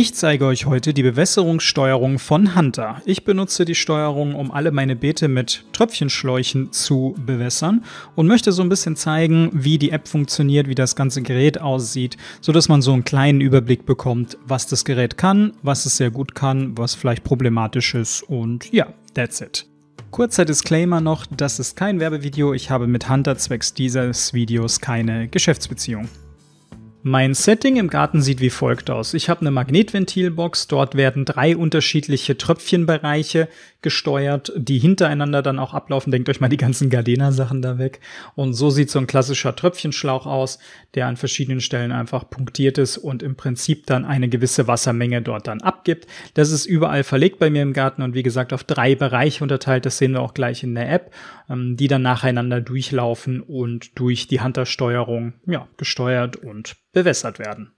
Ich zeige euch heute die Bewässerungssteuerung von Hunter. Ich benutze die Steuerung, um alle meine Beete mit Tröpfchenschläuchen zu bewässern und möchte so ein bisschen zeigen, wie die App funktioniert, wie das ganze Gerät aussieht, sodass man so einen kleinen Überblick bekommt, was das Gerät kann, was es sehr gut kann, was vielleicht problematisch ist und ja, that's it. Kurzer Disclaimer noch, das ist kein Werbevideo, ich habe mit Hunter zwecks dieses Videos keine Geschäftsbeziehung. Mein Setting im Garten sieht wie folgt aus. Ich habe eine Magnetventilbox, dort werden drei unterschiedliche Tröpfchenbereiche gesteuert, die hintereinander dann auch ablaufen. Denkt euch mal die ganzen Gardena-Sachen da weg. Und so sieht so ein klassischer Tröpfchenschlauch aus, der an verschiedenen Stellen einfach punktiert ist und im Prinzip dann eine gewisse Wassermenge dort dann abgibt. Das ist überall verlegt bei mir im Garten und wie gesagt auf drei Bereiche unterteilt. Das sehen wir auch gleich in der App, ähm, die dann nacheinander durchlaufen und durch die Huntersteuerung ja, gesteuert und bewässert werden.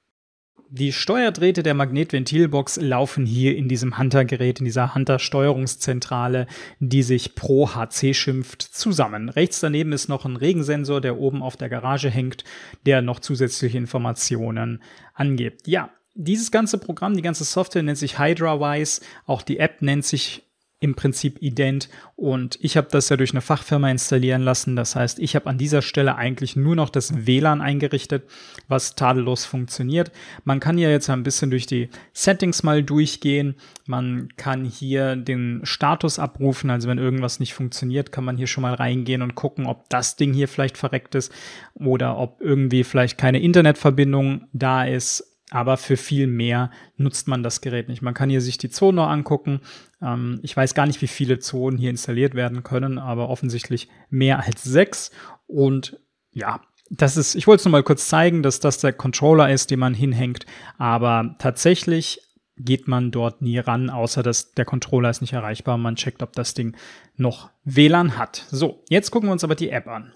Die Steuerdrähte der Magnetventilbox laufen hier in diesem Hunter-Gerät, in dieser Hunter-Steuerungszentrale, die sich Pro HC schimpft, zusammen. Rechts daneben ist noch ein Regensensor, der oben auf der Garage hängt, der noch zusätzliche Informationen angibt. Ja, dieses ganze Programm, die ganze Software nennt sich HydraWise, auch die App nennt sich im Prinzip ident und ich habe das ja durch eine Fachfirma installieren lassen. Das heißt, ich habe an dieser Stelle eigentlich nur noch das WLAN eingerichtet, was tadellos funktioniert. Man kann ja jetzt ein bisschen durch die Settings mal durchgehen. Man kann hier den Status abrufen, also wenn irgendwas nicht funktioniert, kann man hier schon mal reingehen und gucken, ob das Ding hier vielleicht verreckt ist oder ob irgendwie vielleicht keine Internetverbindung da ist aber für viel mehr nutzt man das Gerät nicht. Man kann hier sich die Zonen noch angucken. Ähm, ich weiß gar nicht, wie viele Zonen hier installiert werden können, aber offensichtlich mehr als sechs. Und ja, das ist, ich wollte es nur mal kurz zeigen, dass das der Controller ist, den man hinhängt. Aber tatsächlich geht man dort nie ran, außer dass der Controller ist nicht erreichbar. Man checkt, ob das Ding noch WLAN hat. So, jetzt gucken wir uns aber die App an.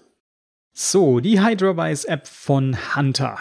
So, die Hydrovice App von Hunter.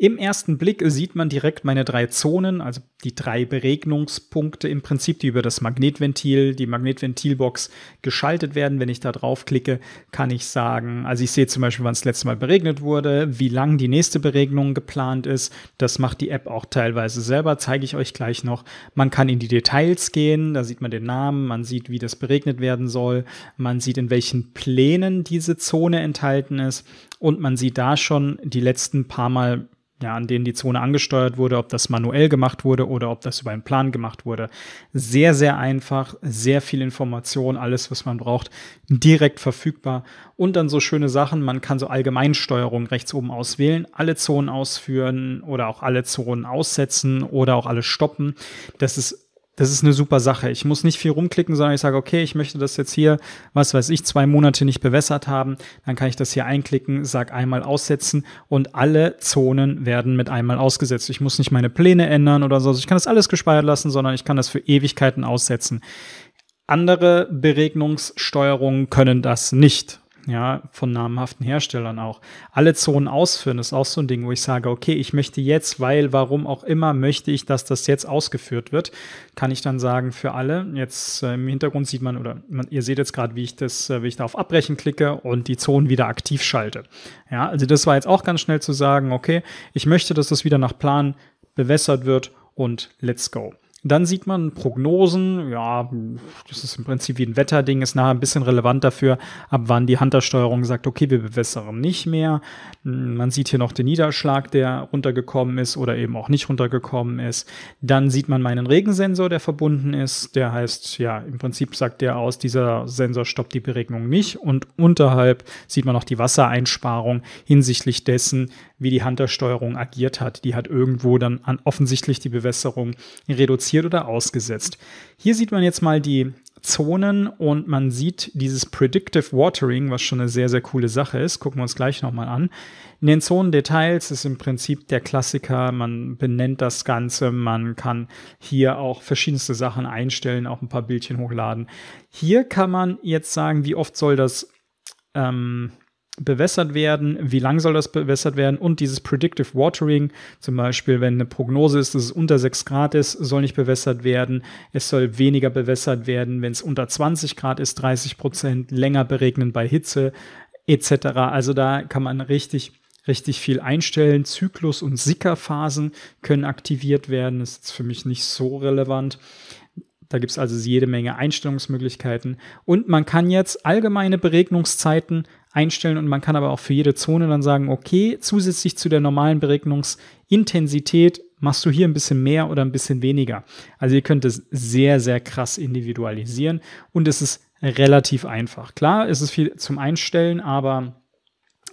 Im ersten Blick sieht man direkt meine drei Zonen, also die drei Beregnungspunkte im Prinzip, die über das Magnetventil, die Magnetventilbox geschaltet werden. Wenn ich da draufklicke, kann ich sagen, also ich sehe zum Beispiel, wann es das letzte Mal beregnet wurde, wie lang die nächste Beregnung geplant ist. Das macht die App auch teilweise selber, zeige ich euch gleich noch. Man kann in die Details gehen, da sieht man den Namen, man sieht, wie das beregnet werden soll, man sieht, in welchen Plänen diese Zone enthalten ist und man sieht da schon die letzten paar Mal ja, an denen die Zone angesteuert wurde, ob das manuell gemacht wurde oder ob das über einen Plan gemacht wurde. Sehr, sehr einfach, sehr viel Information, alles, was man braucht, direkt verfügbar. Und dann so schöne Sachen, man kann so Allgemeinsteuerung rechts oben auswählen, alle Zonen ausführen oder auch alle Zonen aussetzen oder auch alle stoppen. Das ist das ist eine super Sache. Ich muss nicht viel rumklicken, sondern ich sage, okay, ich möchte das jetzt hier, was weiß ich, zwei Monate nicht bewässert haben. Dann kann ich das hier einklicken, sag einmal aussetzen und alle Zonen werden mit einmal ausgesetzt. Ich muss nicht meine Pläne ändern oder so. Also ich kann das alles gespeichert lassen, sondern ich kann das für Ewigkeiten aussetzen. Andere Beregnungssteuerungen können das nicht ja, von namhaften Herstellern auch. Alle Zonen ausführen ist auch so ein Ding, wo ich sage, okay, ich möchte jetzt, weil, warum auch immer, möchte ich, dass das jetzt ausgeführt wird, kann ich dann sagen für alle. Jetzt äh, im Hintergrund sieht man oder man, ihr seht jetzt gerade, wie ich das, äh, wie ich da auf Abbrechen klicke und die Zonen wieder aktiv schalte. Ja, also das war jetzt auch ganz schnell zu sagen, okay, ich möchte, dass das wieder nach Plan bewässert wird und let's go. Dann sieht man Prognosen, ja, das ist im Prinzip wie ein Wetterding, ist nachher ein bisschen relevant dafür, ab wann die Huntersteuerung sagt, okay, wir bewässern nicht mehr. Hm, man sieht hier noch den Niederschlag, der runtergekommen ist oder eben auch nicht runtergekommen ist. Dann sieht man meinen Regensensor, der verbunden ist. Der heißt, ja, im Prinzip sagt der aus, dieser Sensor stoppt die Beregnung nicht. Und unterhalb sieht man noch die Wassereinsparung hinsichtlich dessen, wie die Huntersteuerung agiert hat. Die hat irgendwo dann an offensichtlich die Bewässerung reduziert reduziert oder ausgesetzt. Hier sieht man jetzt mal die Zonen und man sieht dieses Predictive Watering, was schon eine sehr, sehr coole Sache ist. Gucken wir uns gleich nochmal an. In den Zonendetails ist im Prinzip der Klassiker, man benennt das Ganze, man kann hier auch verschiedenste Sachen einstellen, auch ein paar Bildchen hochladen. Hier kann man jetzt sagen, wie oft soll das ähm, bewässert werden, wie lang soll das bewässert werden und dieses Predictive Watering, zum Beispiel, wenn eine Prognose ist, dass es unter 6 Grad ist, soll nicht bewässert werden, es soll weniger bewässert werden, wenn es unter 20 Grad ist, 30 Prozent, länger beregnen bei Hitze etc. Also da kann man richtig richtig viel einstellen. Zyklus- und Sickerphasen können aktiviert werden. Das ist für mich nicht so relevant. Da gibt es also jede Menge Einstellungsmöglichkeiten. Und man kann jetzt allgemeine Beregnungszeiten einstellen und man kann aber auch für jede Zone dann sagen, okay, zusätzlich zu der normalen Beregnungsintensität machst du hier ein bisschen mehr oder ein bisschen weniger. Also ihr könnt es sehr, sehr krass individualisieren und es ist relativ einfach. Klar, es ist viel zum Einstellen, aber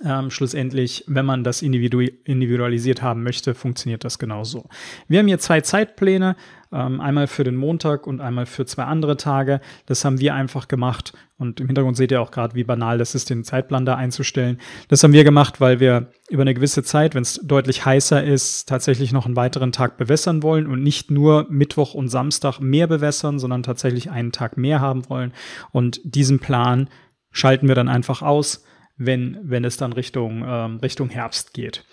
ähm, schlussendlich, wenn man das individualisiert haben möchte, funktioniert das genauso. Wir haben hier zwei Zeitpläne ähm, einmal für den Montag und einmal für zwei andere Tage. Das haben wir einfach gemacht und im Hintergrund seht ihr auch gerade, wie banal das ist, den Zeitplan da einzustellen. Das haben wir gemacht, weil wir über eine gewisse Zeit, wenn es deutlich heißer ist, tatsächlich noch einen weiteren Tag bewässern wollen und nicht nur Mittwoch und Samstag mehr bewässern, sondern tatsächlich einen Tag mehr haben wollen. Und diesen Plan schalten wir dann einfach aus, wenn, wenn es dann Richtung, ähm, Richtung Herbst geht.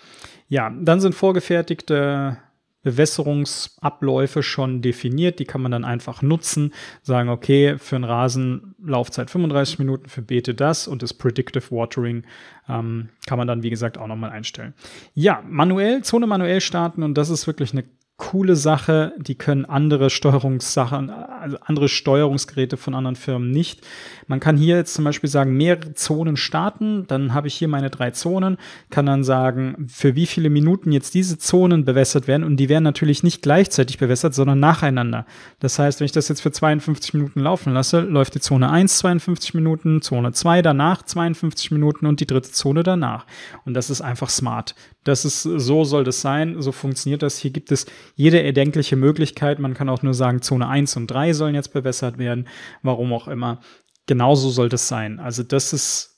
Ja, dann sind vorgefertigte Bewässerungsabläufe schon definiert. Die kann man dann einfach nutzen, sagen, okay, für einen Rasen Laufzeit 35 Minuten, für Beete das und das Predictive Watering ähm, kann man dann, wie gesagt, auch nochmal einstellen. Ja, manuell, Zone manuell starten und das ist wirklich eine coole Sache. Die können andere Steuerungssachen, also andere Steuerungsgeräte von anderen Firmen nicht. Man kann hier jetzt zum Beispiel sagen, mehrere Zonen starten, dann habe ich hier meine drei Zonen, kann dann sagen, für wie viele Minuten jetzt diese Zonen bewässert werden und die werden natürlich nicht gleichzeitig bewässert, sondern nacheinander. Das heißt, wenn ich das jetzt für 52 Minuten laufen lasse, läuft die Zone 1 52 Minuten, Zone 2 danach 52 Minuten und die dritte Zone danach. Und das ist einfach smart. Das ist, so soll das sein, so funktioniert das. Hier gibt es jede erdenkliche Möglichkeit. Man kann auch nur sagen Zone 1 und 3 sollen jetzt bewässert werden, warum auch immer. Genauso sollte es sein. Also das ist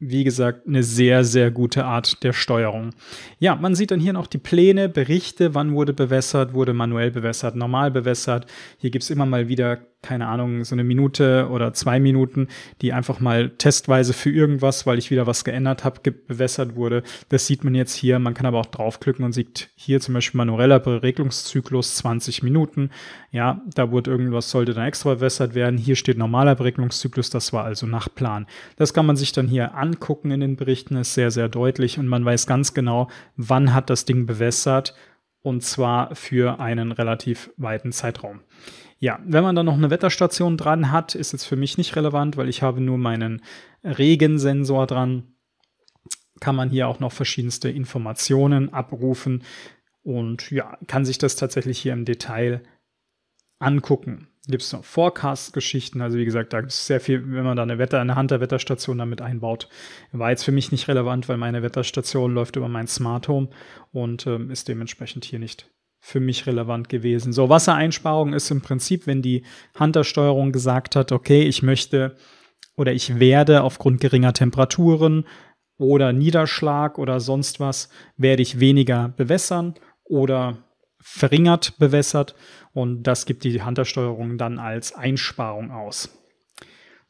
wie gesagt, eine sehr, sehr gute Art der Steuerung. Ja, man sieht dann hier noch die Pläne, Berichte, wann wurde bewässert, wurde manuell bewässert, normal bewässert. Hier gibt es immer mal wieder keine Ahnung, so eine Minute oder zwei Minuten, die einfach mal testweise für irgendwas, weil ich wieder was geändert habe, bewässert wurde. Das sieht man jetzt hier. Man kann aber auch draufklicken und sieht hier zum Beispiel manueller Beregelungszyklus 20 Minuten. Ja, da wurde irgendwas, sollte dann extra bewässert werden. Hier steht normaler Beregelungszyklus, das war also nach Plan. Das kann man sich dann hier angucken in den Berichten, ist sehr, sehr deutlich und man weiß ganz genau, wann hat das Ding bewässert und zwar für einen relativ weiten Zeitraum. Ja, wenn man dann noch eine Wetterstation dran hat, ist es für mich nicht relevant, weil ich habe nur meinen Regensensor dran. Kann man hier auch noch verschiedenste Informationen abrufen und ja, kann sich das tatsächlich hier im Detail angucken. Gibt es noch Forecast-Geschichten, also wie gesagt, da gibt es sehr viel, wenn man da eine Wetter, eine hunter Wetterstation damit einbaut. War jetzt für mich nicht relevant, weil meine Wetterstation läuft über mein Smart Home und ähm, ist dementsprechend hier nicht für mich relevant gewesen. So, Wassereinsparung ist im Prinzip, wenn die Hunter-Steuerung gesagt hat, okay, ich möchte oder ich werde aufgrund geringer Temperaturen oder Niederschlag oder sonst was, werde ich weniger bewässern oder verringert bewässert und das gibt die Hunter-Steuerung dann als Einsparung aus.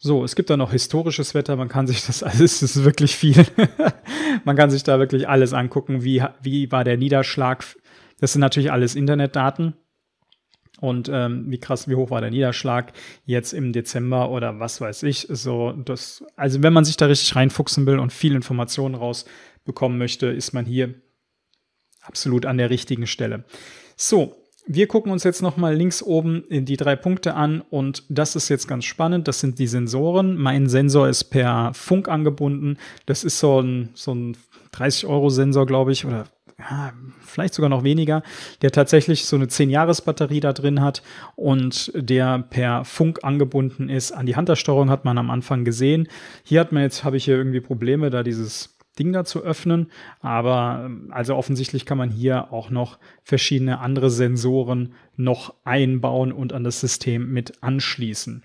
So, es gibt da noch historisches Wetter, man kann sich das, also es ist wirklich viel, man kann sich da wirklich alles angucken, wie, wie war der Niederschlag das sind natürlich alles Internetdaten. Und ähm, wie krass, wie hoch war der Niederschlag jetzt im Dezember oder was weiß ich. So, das, also wenn man sich da richtig reinfuchsen will und viel Informationen rausbekommen möchte, ist man hier absolut an der richtigen Stelle. So, wir gucken uns jetzt nochmal links oben in die drei Punkte an und das ist jetzt ganz spannend. Das sind die Sensoren. Mein Sensor ist per Funk angebunden. Das ist so ein, so ein 30-Euro-Sensor, glaube ich, oder ja, vielleicht sogar noch weniger, der tatsächlich so eine 10-Jahres-Batterie da drin hat und der per Funk angebunden ist. An die Handsteuerung hat man am Anfang gesehen. Hier hat man jetzt, habe ich hier irgendwie Probleme, da dieses Ding da zu öffnen. Aber also offensichtlich kann man hier auch noch verschiedene andere Sensoren noch einbauen und an das System mit anschließen.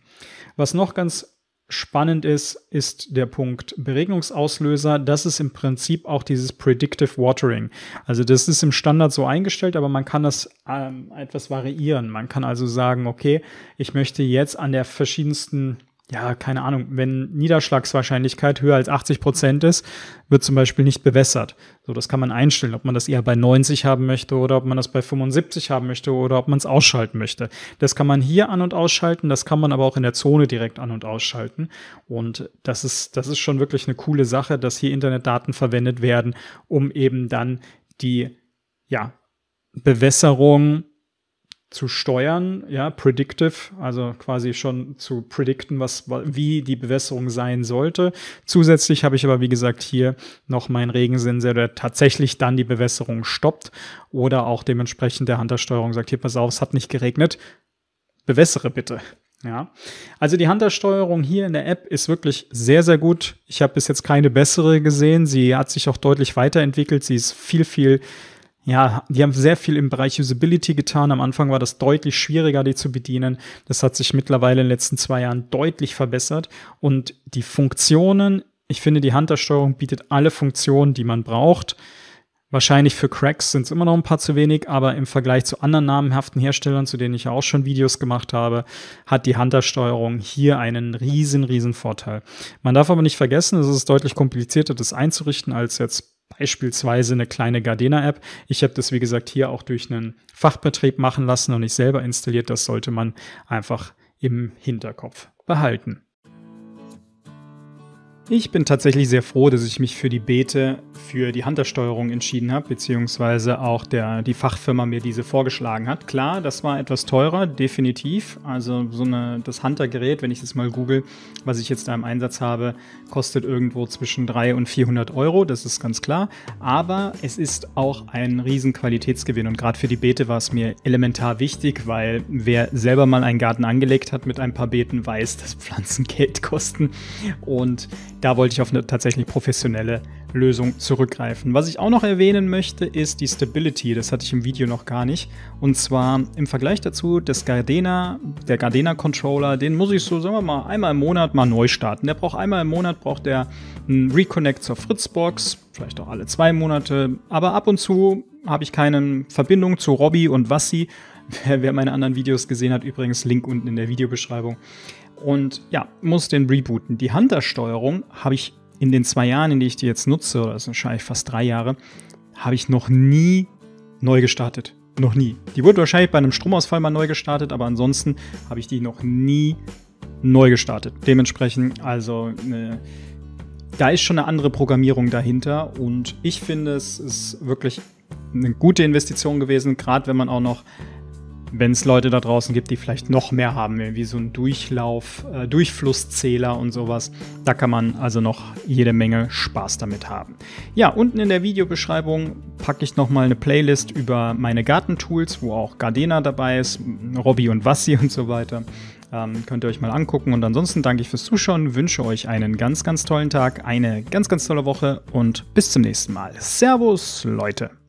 Was noch ganz spannend ist, ist der Punkt Beregnungsauslöser. Das ist im Prinzip auch dieses Predictive Watering. Also das ist im Standard so eingestellt, aber man kann das ähm, etwas variieren. Man kann also sagen, okay, ich möchte jetzt an der verschiedensten ja, keine Ahnung, wenn Niederschlagswahrscheinlichkeit höher als 80 Prozent ist, wird zum Beispiel nicht bewässert. So, das kann man einstellen, ob man das eher bei 90 haben möchte oder ob man das bei 75 haben möchte oder ob man es ausschalten möchte. Das kann man hier an- und ausschalten, das kann man aber auch in der Zone direkt an- und ausschalten. Und das ist, das ist schon wirklich eine coole Sache, dass hier Internetdaten verwendet werden, um eben dann die, ja, Bewässerung zu steuern, ja, predictive, also quasi schon zu predikten, was, wie die Bewässerung sein sollte. Zusätzlich habe ich aber, wie gesagt, hier noch meinen Regensensor, der tatsächlich dann die Bewässerung stoppt oder auch dementsprechend der Huntersteuerung sagt, hier, pass auf, es hat nicht geregnet, bewässere bitte. Ja, also die Huntersteuerung hier in der App ist wirklich sehr, sehr gut. Ich habe bis jetzt keine bessere gesehen. Sie hat sich auch deutlich weiterentwickelt. Sie ist viel, viel ja, die haben sehr viel im Bereich Usability getan. Am Anfang war das deutlich schwieriger, die zu bedienen. Das hat sich mittlerweile in den letzten zwei Jahren deutlich verbessert. Und die Funktionen, ich finde, die Huntersteuerung bietet alle Funktionen, die man braucht. Wahrscheinlich für Cracks sind es immer noch ein paar zu wenig, aber im Vergleich zu anderen namenhaften Herstellern, zu denen ich auch schon Videos gemacht habe, hat die Hunter-Steuerung hier einen riesen, riesen Vorteil. Man darf aber nicht vergessen, es ist deutlich komplizierter, das einzurichten, als jetzt beispielsweise eine kleine Gardena-App. Ich habe das, wie gesagt, hier auch durch einen Fachbetrieb machen lassen und nicht selber installiert. Das sollte man einfach im Hinterkopf behalten. Ich bin tatsächlich sehr froh, dass ich mich für die Beete für die Hunter-Steuerung entschieden habe, beziehungsweise auch der, die Fachfirma mir diese vorgeschlagen hat. Klar, das war etwas teurer, definitiv. Also so eine, das Hunter-Gerät, wenn ich das mal google, was ich jetzt da im Einsatz habe, kostet irgendwo zwischen 300 und 400 Euro, das ist ganz klar. Aber es ist auch ein riesen Qualitätsgewinn und gerade für die Beete war es mir elementar wichtig, weil wer selber mal einen Garten angelegt hat mit ein paar Beeten, weiß, dass Pflanzen Geld kosten. Und da wollte ich auf eine tatsächlich professionelle Lösung zurückgreifen. Was ich auch noch erwähnen möchte, ist die Stability. Das hatte ich im Video noch gar nicht. Und zwar im Vergleich dazu, das Gardena, der Gardena Controller, den muss ich so, sagen wir mal, einmal im Monat mal neu starten. Der braucht einmal im Monat, braucht der einen Reconnect zur Fritzbox, vielleicht auch alle zwei Monate. Aber ab und zu habe ich keine Verbindung zu Robby und Wassi. Wer, wer meine anderen Videos gesehen hat, übrigens Link unten in der Videobeschreibung. Und ja, muss den rebooten. Die Hunter-Steuerung habe ich in den zwei Jahren, in die ich die jetzt nutze, oder das sind wahrscheinlich fast drei Jahre, habe ich noch nie neu gestartet. Noch nie. Die wurde wahrscheinlich bei einem Stromausfall mal neu gestartet, aber ansonsten habe ich die noch nie neu gestartet. Dementsprechend, also eine, da ist schon eine andere Programmierung dahinter und ich finde, es ist wirklich eine gute Investition gewesen, gerade wenn man auch noch wenn es Leute da draußen gibt, die vielleicht noch mehr haben, wie so ein Durchlauf, äh, Durchflusszähler und sowas. Da kann man also noch jede Menge Spaß damit haben. Ja, unten in der Videobeschreibung packe ich nochmal eine Playlist über meine Gartentools, wo auch Gardena dabei ist, Robby und Wassi und so weiter. Ähm, könnt ihr euch mal angucken. Und ansonsten danke ich fürs Zuschauen, wünsche euch einen ganz, ganz tollen Tag, eine ganz, ganz tolle Woche und bis zum nächsten Mal. Servus, Leute!